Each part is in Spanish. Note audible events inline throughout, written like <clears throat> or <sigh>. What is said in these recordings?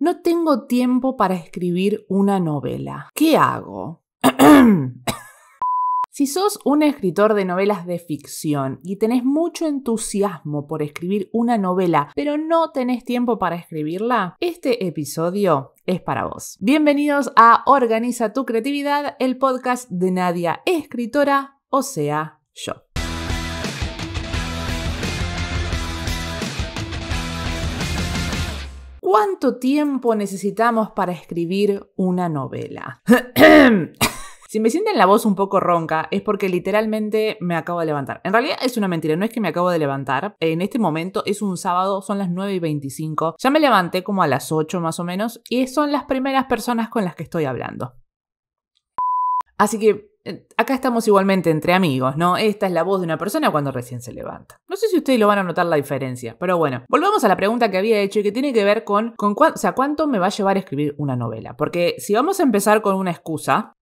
No tengo tiempo para escribir una novela. ¿Qué hago? <clears throat> si sos un escritor de novelas de ficción y tenés mucho entusiasmo por escribir una novela, pero no tenés tiempo para escribirla, este episodio es para vos. Bienvenidos a Organiza tu creatividad, el podcast de Nadia, escritora, o sea, yo. ¿Cuánto tiempo necesitamos para escribir una novela? <coughs> Si me sienten la voz un poco ronca es porque literalmente me acabo de levantar. En realidad es una mentira, no es que me acabo de levantar. En este momento es un sábado, son las 9 y 25. Ya me levanté como a las 8 más o menos y son las primeras personas con las que estoy hablando. Así que eh, acá estamos igualmente entre amigos, ¿no? Esta es la voz de una persona cuando recién se levanta. No sé si ustedes lo van a notar la diferencia, pero bueno, volvamos a la pregunta que había hecho y que tiene que ver con, con o sea, cuánto me va a llevar a escribir una novela. Porque si vamos a empezar con una excusa,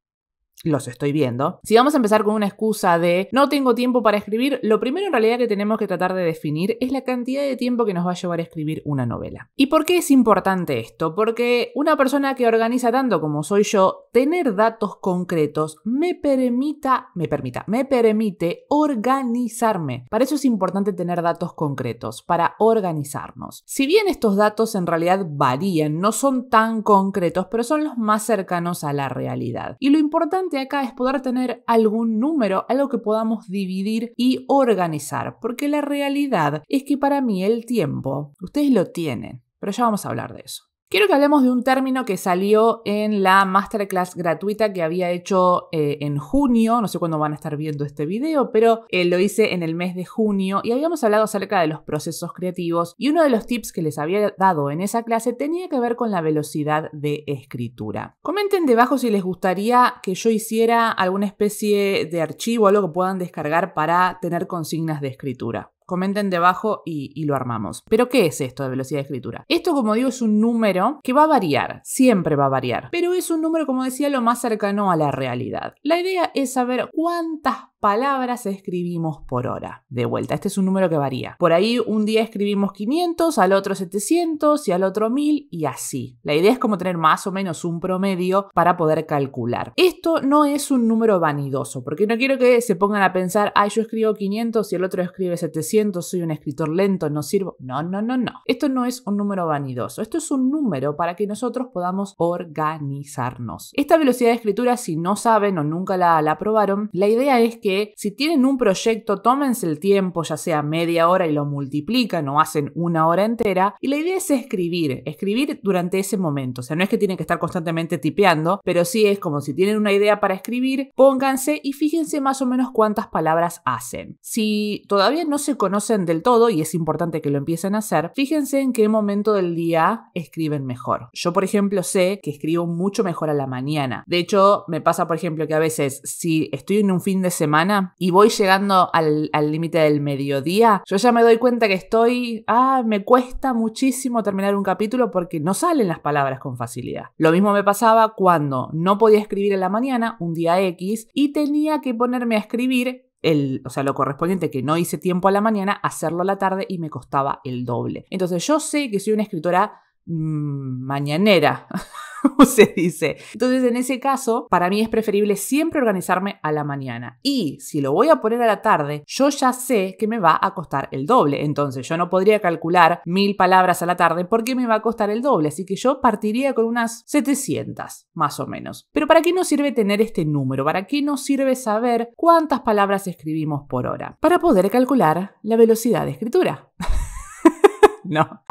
los estoy viendo. Si vamos a empezar con una excusa de no tengo tiempo para escribir, lo primero en realidad que tenemos que tratar de definir es la cantidad de tiempo que nos va a llevar a escribir una novela. ¿Y por qué es importante esto? Porque una persona que organiza tanto como soy yo, tener datos concretos me permita, me permita, me permite organizarme. Para eso es importante tener datos concretos, para organizarnos. Si bien estos datos en realidad varían, no son tan concretos, pero son los más cercanos a la realidad. Y lo importante acá es poder tener algún número, algo que podamos dividir y organizar, porque la realidad es que para mí el tiempo, ustedes lo tienen, pero ya vamos a hablar de eso. Quiero que hablemos de un término que salió en la masterclass gratuita que había hecho eh, en junio, no sé cuándo van a estar viendo este video, pero eh, lo hice en el mes de junio y habíamos hablado acerca de los procesos creativos y uno de los tips que les había dado en esa clase tenía que ver con la velocidad de escritura. Comenten debajo si les gustaría que yo hiciera alguna especie de archivo, o algo que puedan descargar para tener consignas de escritura comenten debajo y, lo armamos. Pero ¿qué es esto de velocidad de escritura? Esto, como digo, es un número que va a variar, siempre va a variar, pero es un número, como decía, lo más cercano a la realidad. La idea es saber cuántas palabras escribimos por hora. De vuelta, este es un número que varía. Por ahí un día escribimos 500, al otro 700 y al otro 1000 y así. La idea es como tener más o menos un promedio para poder calcular. Esto no es un número vanidoso, porque no quiero que se pongan a pensar, ay, yo escribo 500 y el otro escribe 700, soy un escritor lento, no sirvo. No, no, no, no. Esto no es un número vanidoso, esto es un número para que nosotros podamos organizarnos. Esta velocidad de escritura, si no saben o nunca la, la probaron, la idea es que si tienen un proyecto, tómense el tiempo, ya sea media hora y lo multiplican o hacen una hora entera. Y la idea es escribir, escribir durante ese momento. O sea, no es que tienen que estar constantemente tipeando, pero sí es como si tienen una idea para escribir, pónganse y fíjense más o menos cuántas palabras hacen. Si todavía no se conocen del todo, y es importante que lo empiecen a hacer, fíjense en qué momento del día escriben mejor. Yo, por ejemplo, sé que escribo mucho mejor a la mañana. De hecho, me pasa, por ejemplo, que a veces si estoy en un fin de semana, y voy llegando al límite del mediodía, yo ya me doy cuenta que estoy, ah, me cuesta muchísimo terminar un capítulo porque no salen las palabras con facilidad. Lo mismo me pasaba cuando no podía escribir en la mañana, un día X, y tenía que ponerme a escribir el, o sea, lo correspondiente que no hice tiempo a la mañana, hacerlo a la tarde y me costaba el doble. Entonces yo sé que soy una escritora mm, mañanera. <laughs> <laughs> se dice. Entonces, en ese caso, para mí es preferible siempre organizarme a la mañana. Y si lo voy a poner a la tarde, yo ya sé que me va a costar el doble. Entonces, yo no podría calcular mil palabras a la tarde porque me va a costar el doble. Así que yo partiría con unas 700, más o menos. Pero ¿para qué nos sirve tener este número? ¿Para qué nos sirve saber cuántas palabras escribimos por hora? Para poder calcular la velocidad de escritura. <laughs> no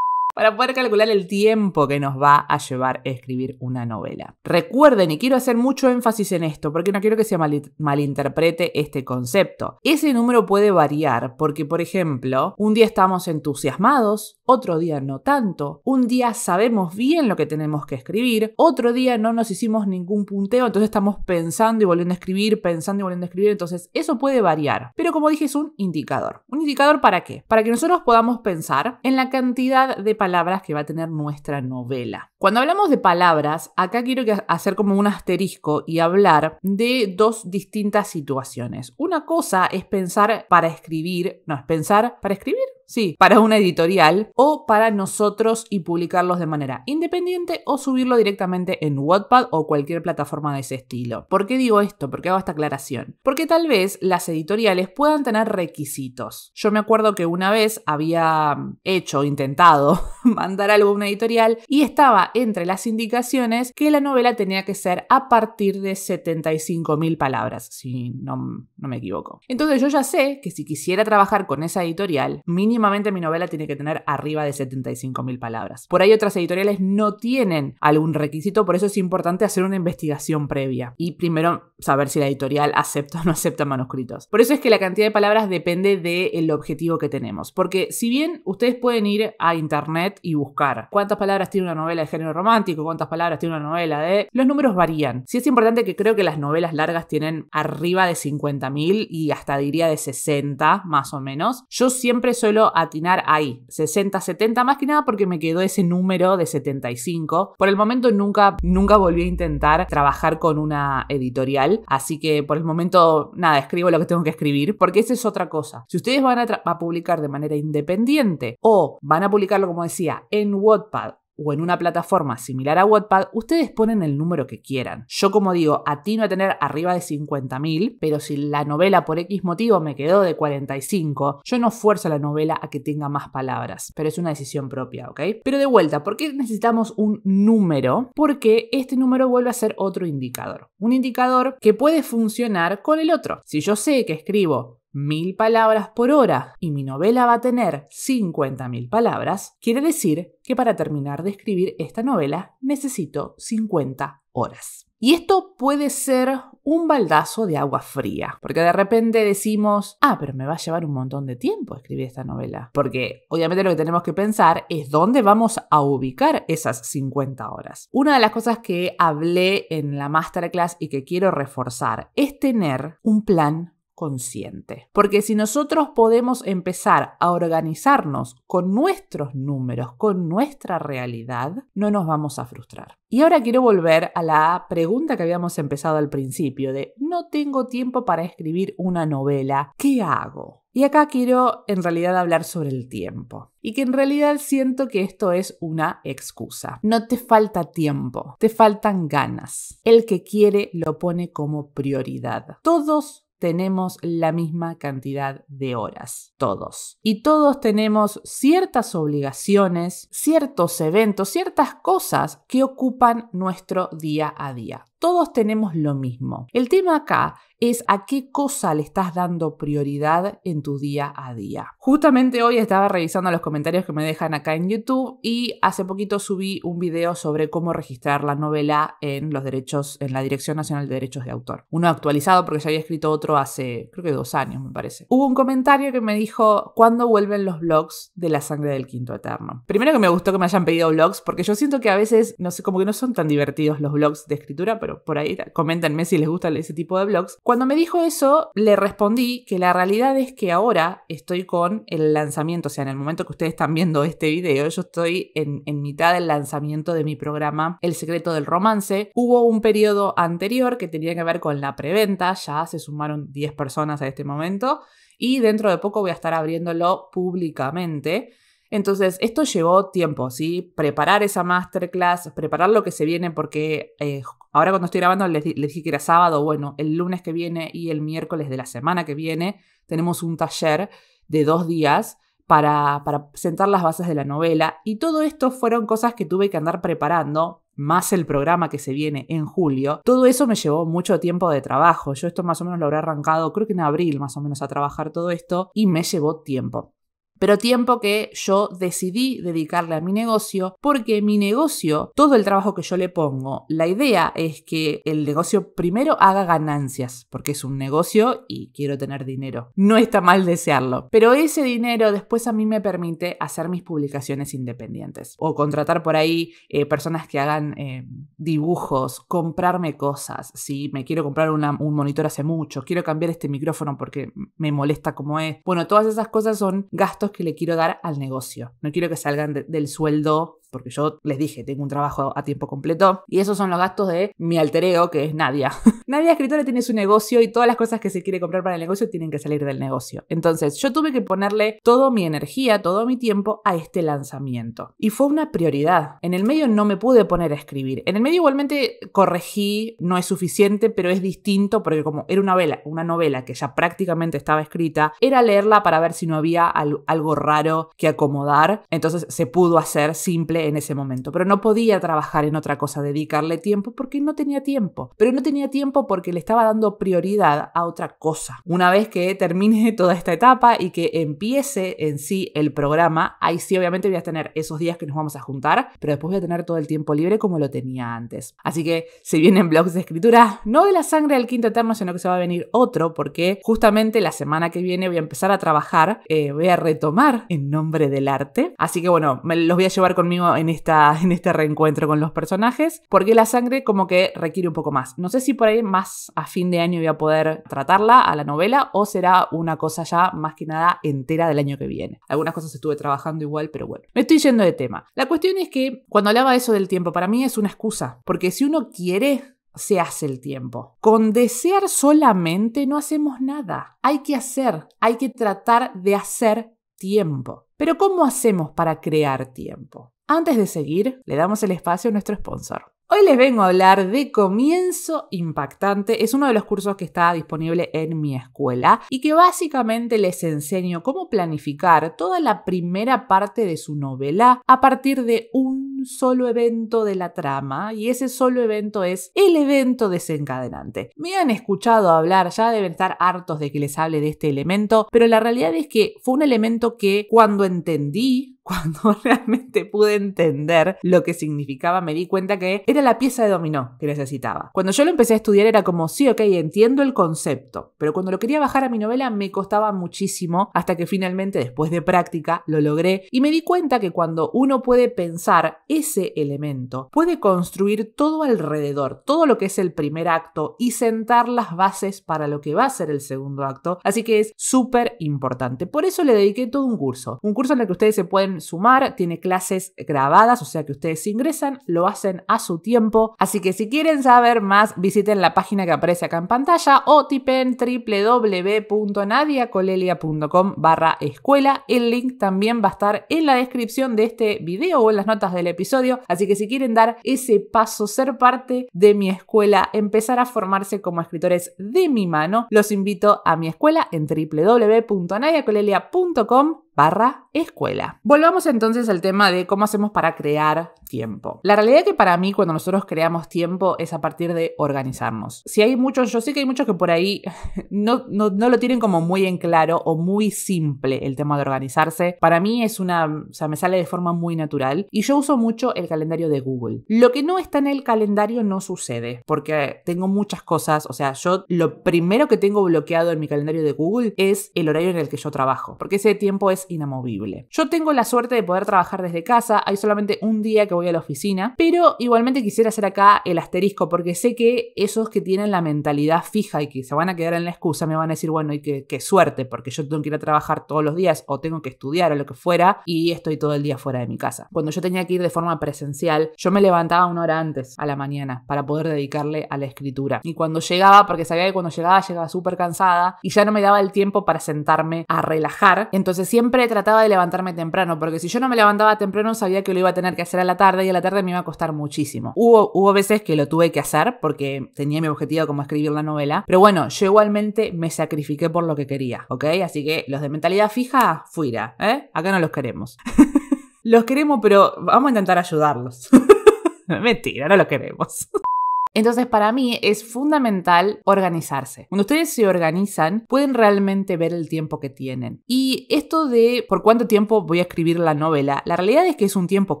para poder calcular el tiempo que nos va a llevar a escribir una novela. Recuerden, y quiero hacer mucho énfasis en esto, porque no quiero que se malinterprete este concepto. Ese número puede variar porque, por ejemplo, un día estamos entusiasmados, otro día no tanto, un día sabemos bien lo que tenemos que escribir, otro día no nos hicimos ningún punteo, entonces estamos pensando y volviendo a escribir, pensando y volviendo a escribir, entonces eso puede variar. Pero como dije, es un indicador. ¿Un indicador para qué? Para que nosotros podamos pensar en la cantidad de palabras que va a tener nuestra novela. Cuando hablamos de palabras, acá quiero hacer como un asterisco y hablar de dos distintas situaciones. Una cosa es pensar para escribir, no, es pensar para escribir sí, para una editorial o para nosotros y publicarlos de manera independiente o subirlo directamente en Wattpad o cualquier plataforma de ese estilo. ¿Por qué digo esto? ¿Por qué hago esta aclaración? Porque tal vez las editoriales puedan tener requisitos. Yo me acuerdo que una vez había mm, hecho, intentado <laughs> mandar algo a una editorial y estaba entre las indicaciones que la novela tenía que ser a partir de 75.000 palabras, si no, no me equivoco. Entonces yo ya sé que si quisiera trabajar con esa editorial, mínimo mi novela tiene que tener arriba de 75.000 palabras. Por ahí otras editoriales no tienen algún requisito, por eso es importante hacer una investigación previa y primero saber si la editorial acepta o no acepta manuscritos. Por eso es que la cantidad de palabras depende del objetivo que tenemos, porque si bien ustedes pueden ir a internet y buscar cuántas palabras tiene una novela de género romántico, cuántas palabras tiene una novela de... Los números varían. Si es importante que creo que las novelas largas tienen arriba de 50.000 y hasta diría de 60 más o menos. Yo siempre suelo atinar ahí. 60-70 más que nada porque me quedó ese número de 75. Por el momento nunca, nunca volví a intentar trabajar con una editorial. Así que por el momento, nada, escribo lo que tengo que escribir porque esa es otra cosa. Si ustedes van a, a publicar de manera independiente o van a publicarlo, como decía, en Wattpad o en una plataforma similar a Wattpad, ustedes ponen el número que quieran. Yo, como digo, atino a tener arriba de 50.000, pero si la novela por X motivo me quedó de 45, yo no fuerzo a la novela a que tenga más palabras, pero es una decisión propia, ¿ok? Pero de vuelta, ¿por qué necesitamos un número? Porque este número vuelve a ser otro indicador. Un indicador que puede funcionar con el otro. Si yo sé que escribo mil palabras por hora y mi novela va a tener 50.000 palabras, quiere decir que para terminar de escribir esta novela necesito 50 horas. Y esto puede ser un baldazo de agua fría, porque de repente decimos, ah, pero me va a llevar un montón de tiempo escribir esta novela, porque obviamente lo que tenemos que pensar es dónde vamos a ubicar esas 50 horas. Una de las cosas que hablé en la masterclass y que quiero reforzar es tener un plan consciente. Porque si nosotros podemos empezar a organizarnos con nuestros números, con nuestra realidad, no nos vamos a frustrar. Y ahora quiero volver a la pregunta que habíamos empezado al principio de no tengo tiempo para escribir una novela, ¿qué hago? Y acá quiero en realidad hablar sobre el tiempo. Y que en realidad siento que esto es una excusa. No te falta tiempo, te faltan ganas. El que quiere lo pone como prioridad. Todos tenemos la misma cantidad de horas, todos. Y todos tenemos ciertas obligaciones, ciertos eventos, ciertas cosas que ocupan nuestro día a día. Todos tenemos lo mismo. El tema acá es a qué cosa le estás dando prioridad en tu día a día. Justamente hoy estaba revisando los comentarios que me dejan acá en YouTube y hace poquito subí un video sobre cómo registrar la novela en los derechos en la Dirección Nacional de Derechos de Autor. Uno actualizado porque ya había escrito otro hace creo que dos años me parece. Hubo un comentario que me dijo ¿cuándo vuelven los blogs de la sangre del quinto eterno? Primero que me gustó que me hayan pedido blogs porque yo siento que a veces no sé como que no son tan divertidos los blogs de escritura pero por, ahí coméntenme si les gusta ese tipo de blogs. Cuando me dijo eso, le respondí que la realidad es que ahora estoy con el lanzamiento, o sea, en el momento que ustedes están viendo este video, yo estoy en, en mitad del lanzamiento de mi programa El secreto del romance. Hubo un periodo anterior que tenía que ver con la preventa, ya se sumaron 10 personas a este momento y dentro de poco voy a estar abriéndolo públicamente. Entonces, esto llevó tiempo, ¿sí? Preparar esa masterclass, preparar lo que se viene, porque eh, ahora cuando estoy grabando les, dije que era sábado, bueno, el lunes que viene y el miércoles de la semana que viene tenemos un taller de dos días para, para sentar las bases de la novela. Y todo esto fueron cosas que tuve que andar preparando más el programa que se viene en julio, todo eso me llevó mucho tiempo de trabajo. Yo esto más o menos lo habré arrancado, creo que en abril más o menos a trabajar todo esto y me llevó tiempo pero tiempo que yo decidí dedicarle a mi negocio, porque mi negocio, todo el trabajo que yo le pongo, la idea es que el negocio primero haga ganancias, porque es un negocio y quiero tener dinero. No está mal desearlo, pero ese dinero después a mí me permite hacer mis publicaciones independientes o contratar por ahí eh, personas que hagan eh, dibujos, comprarme cosas, si me quiero comprar un monitor hace mucho, quiero cambiar este micrófono porque me molesta como es. Bueno, todas esas cosas son gastos que le quiero dar al negocio. No quiero que salgan del sueldo porque yo les dije, tengo un trabajo a tiempo completo, y esos son los gastos de mi altereo, que es Nadia. <laughs> Nadia escritora tiene su negocio y todas las cosas que se quiere comprar para el negocio tienen que salir del negocio. Entonces yo tuve que ponerle toda mi energía, todo mi tiempo a este lanzamiento. Y fue una prioridad. En el medio no me pude poner a escribir. En el medio igualmente corregí, no es suficiente, pero es distinto porque como era una novela, una novela que ya prácticamente estaba escrita, era leerla para ver si no había algo raro que acomodar. Entonces se pudo hacer simple en ese momento, pero no podía trabajar en otra cosa, dedicarle tiempo porque no tenía tiempo, pero no tenía tiempo porque le estaba dando prioridad a otra cosa. Una vez que termine <laughs> toda esta etapa y que empiece en sí el programa, ahí sí obviamente voy a tener esos días que nos vamos a juntar, pero después voy a tener todo el tiempo libre como lo tenía antes. Así que se vienen blogs de escritura, no de la sangre del quinto eterno, sino que se va a venir otro porque justamente la semana que viene voy a empezar a trabajar, eh, voy a retomar en nombre del arte. Así que bueno, me los voy a llevar conmigo en, esta, <laughs> en este reencuentro con los personajes, porque la sangre como que requiere un poco más. No sé si por ahí más a fin de año voy a poder tratarla a la novela o será una cosa ya más que nada entera del año que viene. Algunas cosas estuve trabajando igual, pero bueno, me estoy yendo de tema. La cuestión es que cuando hablaba eso del tiempo, para mí es una excusa, porque si uno quiere se hace el tiempo. Con desear solamente no hacemos nada. Hay que hacer, hay que tratar de hacer tiempo. Pero ¿cómo hacemos para crear tiempo? Antes de seguir, le damos el espacio a nuestro sponsor. Hoy les vengo a hablar de Comienzo Impactante. Es uno de los cursos que está disponible en mi escuela y que básicamente les enseño cómo planificar toda la primera parte de su novela a partir de un solo evento de la trama y ese solo evento es el evento desencadenante. Me han escuchado hablar, ya deben estar hartos de que les hable de este elemento, pero la realidad es que fue un elemento que cuando entendí cuando <laughs> realmente pude entender lo que significaba, me di cuenta que era la pieza de dominó que necesitaba. Cuando yo lo empecé a estudiar era como, sí, ok, entiendo el concepto, pero cuando lo quería bajar a mi novela me costaba muchísimo hasta que finalmente después de práctica lo logré y me di cuenta que cuando uno puede pensar ese elemento, puede construir todo alrededor, todo lo que es el primer acto y sentar las bases para lo que va a ser el segundo acto, así que es súper importante. Por eso le dediqué todo un curso, un curso en el que ustedes se pueden sumar, tiene clases grabadas, o sea que ustedes ingresan, lo hacen a su tiempo. Así que si quieren saber más, visiten la página que aparece acá en pantalla o tipen www.nadiacolelia.com barra escuela. El link también va a estar en la descripción de este video o en las notas del episodio. Así que si quieren dar ese paso, ser parte de mi escuela, empezar a formarse como escritores de mi mano, los invito a mi escuela en www.nadiacolelia.com barra escuela. Volvamos entonces al tema de cómo hacemos para crear tiempo. La realidad es que para mí cuando nosotros creamos tiempo es a partir de organizarnos. Si hay muchos, yo sé que hay muchos que por ahí <laughs> no, no, no lo tienen como muy en claro o muy simple el tema de organizarse. Para mí es una, o sea, me sale de forma muy natural y yo uso mucho el calendario de Google. Lo que no está en el calendario no sucede porque tengo muchas cosas, o sea, yo lo primero que tengo bloqueado en mi calendario de Google es el horario en el que yo trabajo, porque ese tiempo es inamovible. Yo tengo la suerte de poder trabajar desde casa, hay solamente un día que voy a la oficina, pero igualmente quisiera hacer acá el asterisco porque sé que esos que tienen la mentalidad fija y que se van a quedar en la excusa me van a decir, bueno, y qué, qué suerte, porque yo tengo que ir a trabajar todos los días o tengo que estudiar o lo que fuera y estoy todo el día fuera de mi casa. Cuando yo tenía que ir de forma presencial, yo me levantaba una hora antes a la mañana para poder dedicarle a la escritura. Y cuando llegaba, porque sabía que cuando llegaba llegaba súper cansada y ya no me daba el tiempo para sentarme a relajar, entonces siempre trataba de levantarme temprano, porque si yo no me levantaba temprano sabía que lo iba a tener que hacer a la tarde tarde y a la tarde me iba a costar muchísimo. Hubo, hubo veces que lo tuve que hacer porque tenía mi objetivo como escribir la novela, pero bueno, yo igualmente me sacrifiqué por lo que quería, ¿ok? Así que los de mentalidad fija, fuera, ¿eh? Acá no los queremos. <laughs> los queremos, pero vamos a intentar ayudarlos. <laughs> Mentira, no los queremos. <laughs> Entonces para mí es fundamental organizarse. Cuando ustedes se organizan, pueden realmente ver el tiempo que tienen. Y esto de por cuánto tiempo voy a escribir la novela, la realidad es que es un tiempo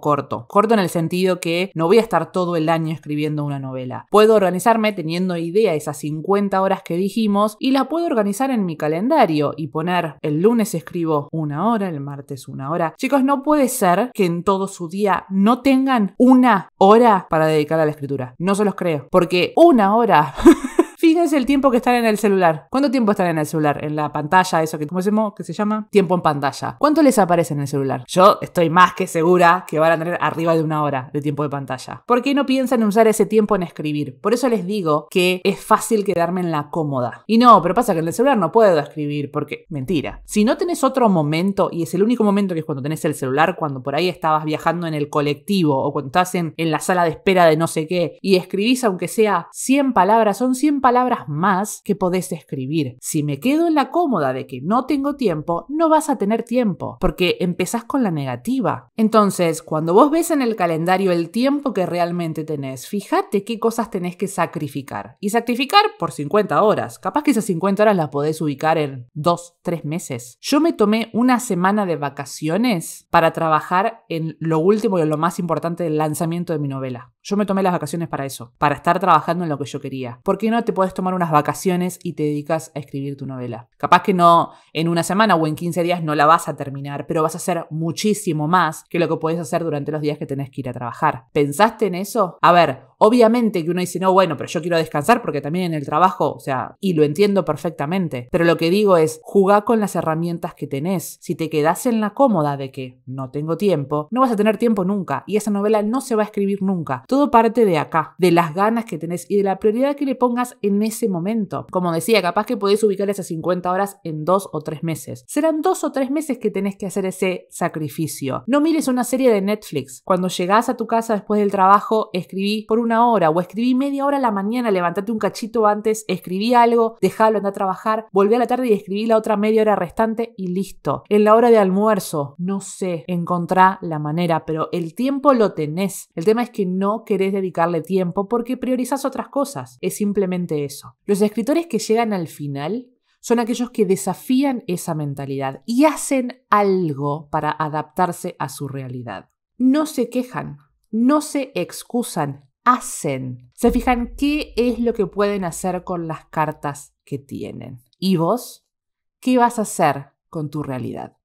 corto. Corto en el sentido que no voy a estar todo el año escribiendo una novela. Puedo organizarme teniendo idea esas 50 horas que dijimos y la puedo organizar en mi calendario y poner el lunes escribo una hora, el martes una hora. Chicos, no puede ser que en todo su día no tengan una hora para dedicar a la escritura. No se los creo porque una hora Fíjense el tiempo que están en el celular. ¿Cuánto tiempo están en el celular? En la pantalla, eso que, que se llama? Tiempo en pantalla. ¿Cuánto les aparece en el celular? Yo estoy más que segura que van a tener arriba de una hora de tiempo de pantalla. ¿Por qué no piensan usar ese tiempo en escribir? Por eso les digo que es fácil quedarme en la cómoda. Y no, pero pasa que en el celular no puedo escribir porque, mentira. Si no tenés otro momento, y es el único momento que es cuando tenés el celular, cuando por ahí estabas viajando en el colectivo o cuando estás en, en la sala de espera de no sé qué, y escribís aunque sea 100 palabras, son 100 palabras más que podés escribir. Si me quedo en la cómoda de que no tengo tiempo, no vas a tener tiempo, porque empezás con la negativa. Entonces, cuando vos ves en el calendario el tiempo que realmente tenés, fíjate qué cosas tenés que sacrificar. Y sacrificar por 50 horas. Capaz que esas 50 horas las podés ubicar en dos, tres meses. Yo me tomé una semana de vacaciones para trabajar en lo último y lo más importante del lanzamiento de mi novela. Yo me tomé las vacaciones para eso, para estar trabajando en lo que yo quería. ¿Por qué no te puedes tomar unas vacaciones y te dedicas a escribir tu novela? Capaz que no en una semana o en 15 días no la vas a terminar, pero vas a hacer muchísimo más que lo que podés hacer durante los días que tenés que ir a trabajar. ¿Pensaste en eso? A ver, Obviamente que uno dice, no, bueno, pero yo quiero descansar porque también en el trabajo, o sea, y lo entiendo perfectamente, pero lo que digo es, jugá con las herramientas que tenés. Si te quedás en la cómoda de que no tengo tiempo, no vas a tener tiempo nunca y esa novela no se va a escribir nunca. Todo parte de acá, de las ganas que tenés y de la prioridad que le pongas en ese momento. Como decía, capaz que podés ubicar esas 50 horas en dos o tres meses. Serán dos o tres meses que tenés que hacer ese sacrificio. No mires una serie de Netflix. Cuando llegás a tu casa después del trabajo, escribí por una hora o escribí media hora la mañana, levantate un cachito antes, escribí algo, dejalo, anda a trabajar, volví a la tarde y escribí la otra media hora restante y listo. En la hora de almuerzo, no sé, encontrá la manera, pero el tiempo lo tenés. El tema es que no querés dedicarle tiempo porque priorizás otras cosas. Es simplemente eso. Los escritores que llegan al final son aquellos que desafían esa mentalidad y hacen algo para adaptarse a su realidad. No se quejan, no se excusan, hacen. Se fijan qué es lo que pueden hacer con las cartas que tienen. ¿Y vos? ¿Qué vas a hacer con tu realidad?